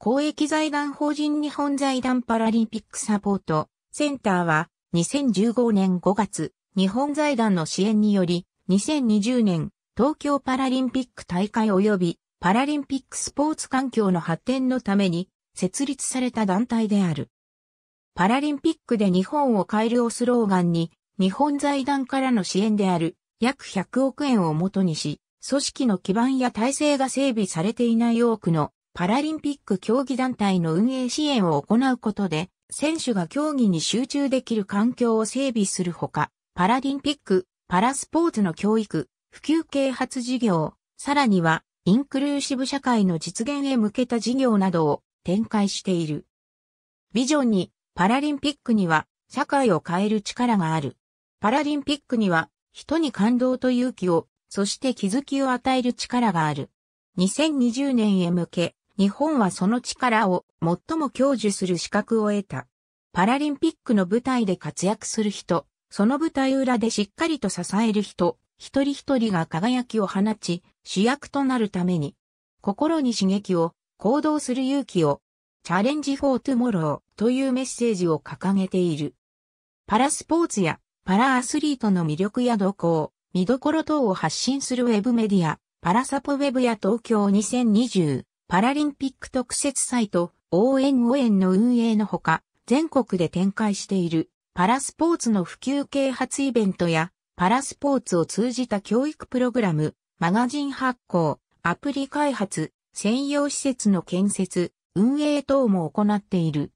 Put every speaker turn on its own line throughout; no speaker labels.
公益財団法人日本財団パラリンピックサポートセンターは2015年5月日本財団の支援により2020年東京パラリンピック大会及びパラリンピックスポーツ環境の発展のために設立された団体である。パラリンピックで日本を変えるをスローガンに日本財団からの支援である約100億円をもとにし、組織の基盤や体制が整備されていない多くのパラリンピック競技団体の運営支援を行うことで、選手が競技に集中できる環境を整備するほか、パラリンピック、パラスポーツの教育、普及啓発事業、さらには、インクルーシブ社会の実現へ向けた事業などを展開している。ビジョンに、パラリンピックには、社会を変える力がある。パラリンピックには、人に感動と勇気を、そして気づきを与える力がある。2020年へ向け、日本はその力を最も享受する資格を得た。パラリンピックの舞台で活躍する人、その舞台裏でしっかりと支える人、一人一人が輝きを放ち、主役となるために、心に刺激を、行動する勇気を、チャレンジフォートゥモローというメッセージを掲げている。パラスポーツやパラアスリートの魅力や動向、見どころ等を発信するウェブメディア、パラサポウェブや東京2020パラリンピック特設サイト、応援応援の運営のほか、全国で展開しているパラスポーツの普及啓発イベントや、パラスポーツを通じた教育プログラム、マガジン発行、アプリ開発、専用施設の建設、運営等も行っている。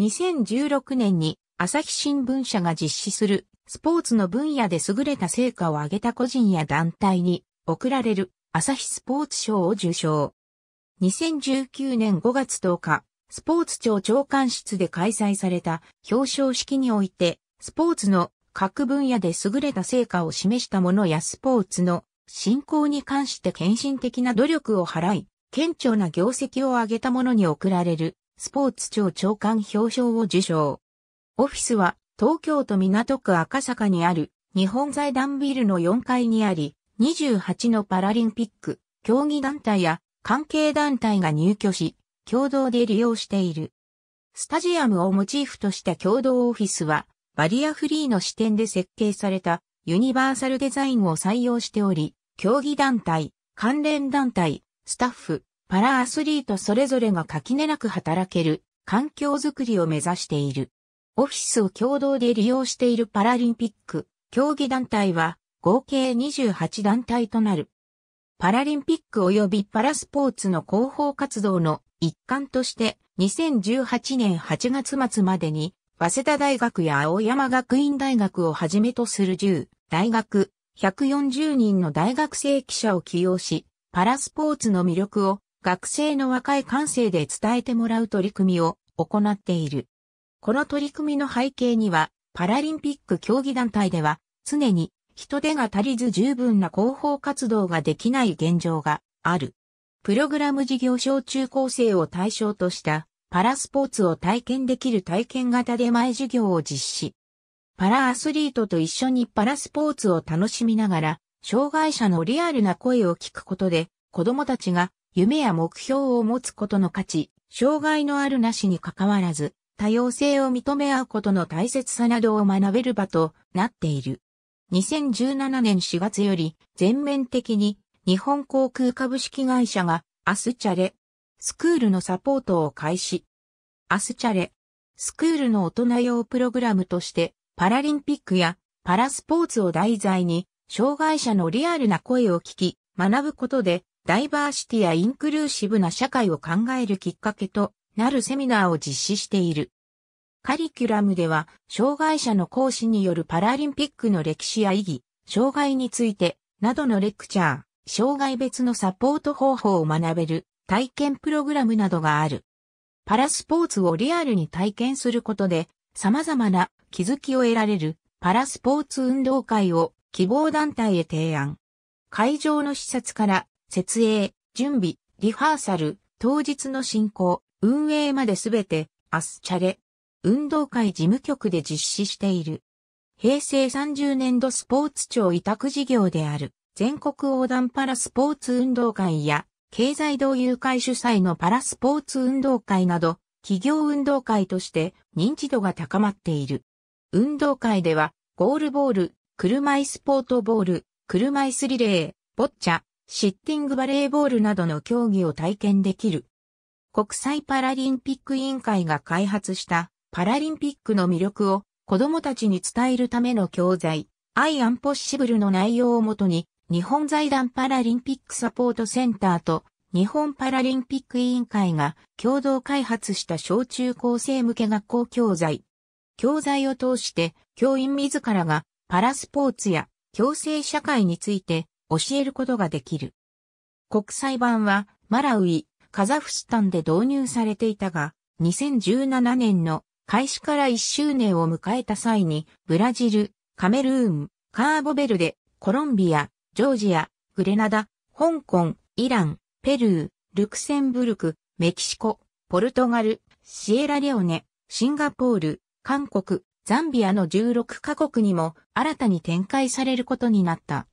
2016年に朝日新聞社が実施するスポーツの分野で優れた成果を上げた個人や団体に贈られる朝日スポーツ賞を受賞。2019年5月10日、スポーツ庁長官室で開催された表彰式において、スポーツの各分野で優れた成果を示したものやスポーツの振興に関して献身的な努力を払い、顕著な業績を上げた者に贈られるスポーツ庁長官表彰を受賞。オフィスは東京都港区赤坂にある日本財団ビルの4階にあり、28のパラリンピック、競技団体や関係団体が入居し、共同で利用している。スタジアムをモチーフとした共同オフィスは、バリアフリーの視点で設計されたユニバーサルデザインを採用しており、競技団体、関連団体、スタッフ、パラアスリートそれぞれが垣根なく働ける環境づくりを目指している。オフィスを共同で利用しているパラリンピック競技団体は合計28団体となる。パラリンピック及びパラスポーツの広報活動の一環として、2018年8月末までに、早稲田大学や青山学院大学をはじめとする10、大学、140人の大学生記者を起用し、パラスポーツの魅力を学生の若い感性で伝えてもらう取り組みを行っている。この取り組みの背景には、パラリンピック競技団体では、常に人手が足りず十分な広報活動ができない現状がある。プログラム事業小中高生を対象としたパラスポーツを体験できる体験型出前授業を実施。パラアスリートと一緒にパラスポーツを楽しみながら、障害者のリアルな声を聞くことで、子供たちが夢や目標を持つことの価値、障害のあるなしに関わらず、多様性を認め合うことの大切さなどを学べる場となっている。2017年4月より全面的に日本航空株式会社がアスチャレスクールのサポートを開始。アスチャレスクールの大人用プログラムとしてパラリンピックやパラスポーツを題材に障害者のリアルな声を聞き学ぶことでダイバーシティやインクルーシブな社会を考えるきっかけとなるセミナーを実施している。カリキュラムでは、障害者の講師によるパラリンピックの歴史や意義、障害について、などのレクチャー、障害別のサポート方法を学べる体験プログラムなどがある。パラスポーツをリアルに体験することで、様々な気づきを得られるパラスポーツ運動会を希望団体へ提案。会場の視察から設営、準備、リハーサル、当日の進行、運営まで全て、アスチャレ、運動会事務局で実施している。平成30年度スポーツ庁委託事業である全国横断パラスポーツ運動会や経済同友会主催のパラスポーツ運動会など企業運動会として認知度が高まっている。運動会ではゴールボール、車椅子ポートボール、車椅子リレー、ボッチャ、シッティングバレーボールなどの競技を体験できる。国際パラリンピック委員会が開発したパラリンピックの魅力を子供たちに伝えるための教材、アイアンポッシブルの内容をもとに、日本財団パラリンピックサポートセンターと日本パラリンピック委員会が共同開発した小中高生向け学校教材。教材を通して教員自らがパラスポーツや共生社会について教えることができる。国際版はマラウイ、カザフスタンで導入されていたが、2017年の開始から1周年を迎えた際に、ブラジル、カメルーン、カーボベルデ、コロンビア、ジョージア、グレナダ、香港、イラン、ペルー、ルクセンブルク、メキシコ、ポルトガル、シエラレオネ、シンガポール、韓国、ザンビアの16カ国にも新たに展開されることになった。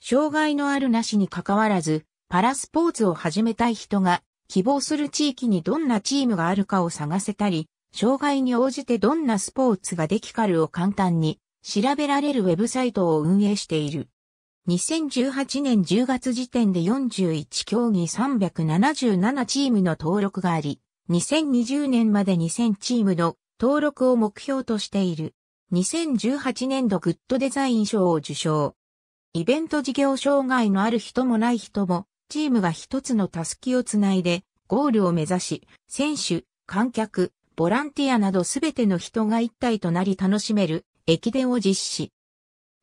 障害のあるなしに関わらず、パラスポーツを始めたい人が希望する地域にどんなチームがあるかを探せたり、障害に応じてどんなスポーツができかるを簡単に調べられるウェブサイトを運営している。2018年10月時点で41競技377チームの登録があり、2020年まで2000チームの登録を目標としている。2018年度グッドデザイン賞を受賞。イベント事業障害のある人もない人も、チームが一つのタスキをつないで、ゴールを目指し、選手、観客、ボランティアなどすべての人が一体となり楽しめる駅伝を実施。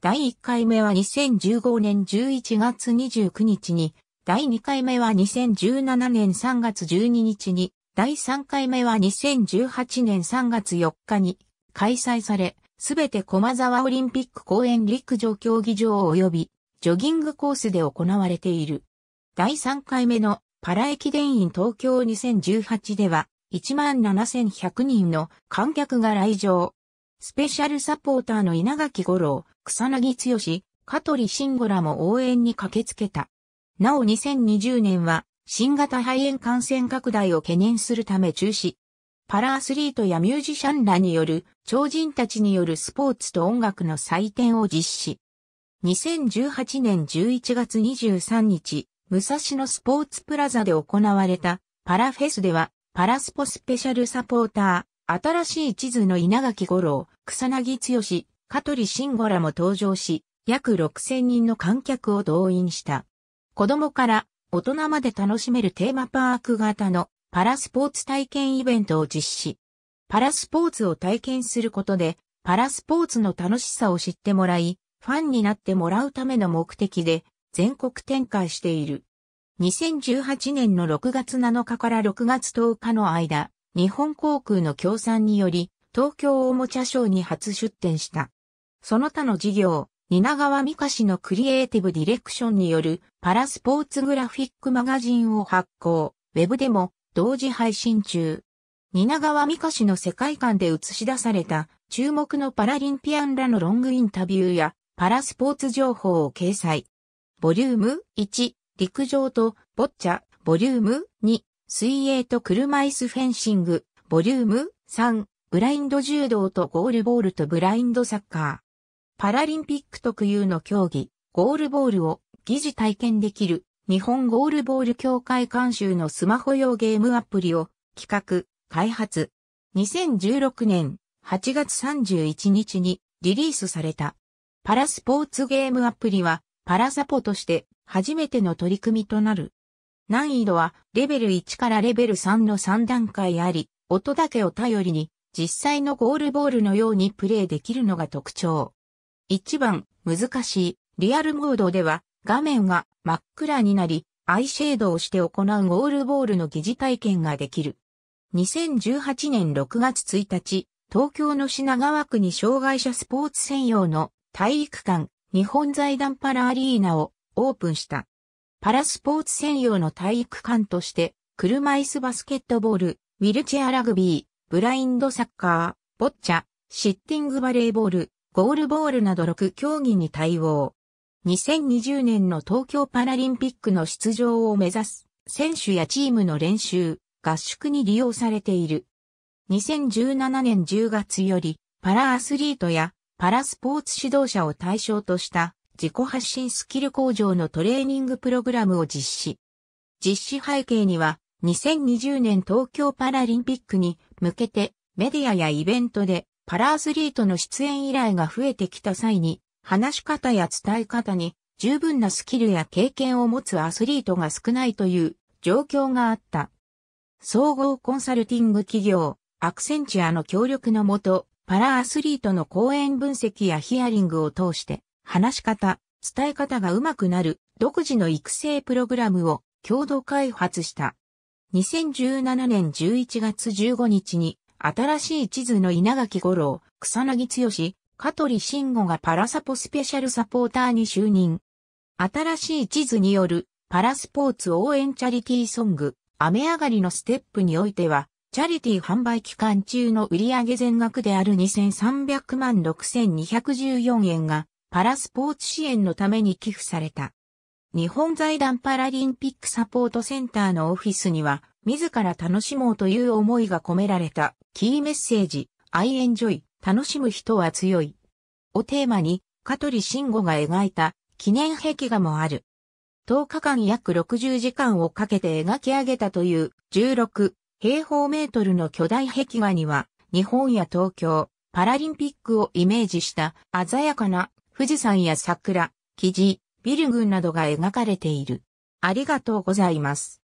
第1回目は2015年11月29日に、第2回目は2017年3月12日に、第3回目は2018年3月4日に開催され、すべて駒沢オリンピック公園陸上競技場及びジョギングコースで行われている。第3回目のパラ駅伝員東京2018では、17,100人の観客が来場。スペシャルサポーターの稲垣五郎、草薙剛、香取慎吾らも応援に駆けつけた。なお2020年は新型肺炎感染拡大を懸念するため中止。パラアスリートやミュージシャンらによる超人たちによるスポーツと音楽の祭典を実施。2018年11月23日、武蔵野スポーツプラザで行われたパラフェスではパラスポスペシャルサポーター、新しい地図の稲垣五郎、草薙剛、香取慎吾らも登場し、約6000人の観客を動員した。子供から大人まで楽しめるテーマパーク型のパラスポーツ体験イベントを実施。パラスポーツを体験することで、パラスポーツの楽しさを知ってもらい、ファンになってもらうための目的で、全国展開している。2018年の6月7日から6月10日の間、日本航空の協賛により、東京おもちゃショーに初出展した。その他の事業、蜷川美香氏のクリエイティブディレクションによるパラスポーツグラフィックマガジンを発行、ウェブでも同時配信中。蜷川美香氏の世界観で映し出された注目のパラリンピアンらのロングインタビューやパラスポーツ情報を掲載。ボリューム1陸上とボッチャ、ボリューム2、水泳と車椅子フェンシング、ボリューム3、ブラインド柔道とゴールボールとブラインドサッカー。パラリンピック特有の競技、ゴールボールを疑似体験できる日本ゴールボール協会監修のスマホ用ゲームアプリを企画、開発。2016年8月31日にリリースされた。パラスポーツゲームアプリはパラサポとして初めての取り組みとなる。難易度はレベル1からレベル3の3段階あり、音だけを頼りに実際のゴールボールのようにプレイできるのが特徴。一番、難しい、リアルモードでは画面が真っ暗になり、アイシェードをして行うゴールボールの疑似体験ができる。2018年6月1日、東京の品川区に障害者スポーツ専用の体育館、日本財団パラアリーナをオープンした。パラスポーツ専用の体育館として、車椅子バスケットボール、ウィルチェアラグビー、ブラインドサッカー、ボッチャ、シッティングバレーボール、ゴールボールなど6競技に対応。2020年の東京パラリンピックの出場を目指す選手やチームの練習、合宿に利用されている。2017年10月よりパラアスリートやパラスポーツ指導者を対象とした自己発信スキル向上のトレーニングプログラムを実施。実施背景には2020年東京パラリンピックに向けてメディアやイベントでパラアスリートの出演依頼が増えてきた際に話し方や伝え方に十分なスキルや経験を持つアスリートが少ないという状況があった。総合コンサルティング企業アクセンチュアの協力のもとパラアスリートの講演分析やヒアリングを通して、話し方、伝え方がうまくなる独自の育成プログラムを共同開発した。2017年11月15日に、新しい地図の稲垣五郎、草薙剛、香取慎吾がパラサポスペシャルサポーターに就任。新しい地図によるパラスポーツ応援チャリティーソング、雨上がりのステップにおいては、チャリティ販売期間中の売上全額である2300万6214円がパラスポーツ支援のために寄付された。日本財団パラリンピックサポートセンターのオフィスには、自ら楽しもうという思いが込められたキーメッセージ、I enjoy、楽しむ人は強い。をテーマに、香取慎吾が描いた記念壁画もある。10日間約60時間をかけて描き上げたという16平方メートルの巨大壁画には、日本や東京、パラリンピックをイメージした鮮やかな富士山や桜、木地、ビル群などが描かれている。ありがとうございます。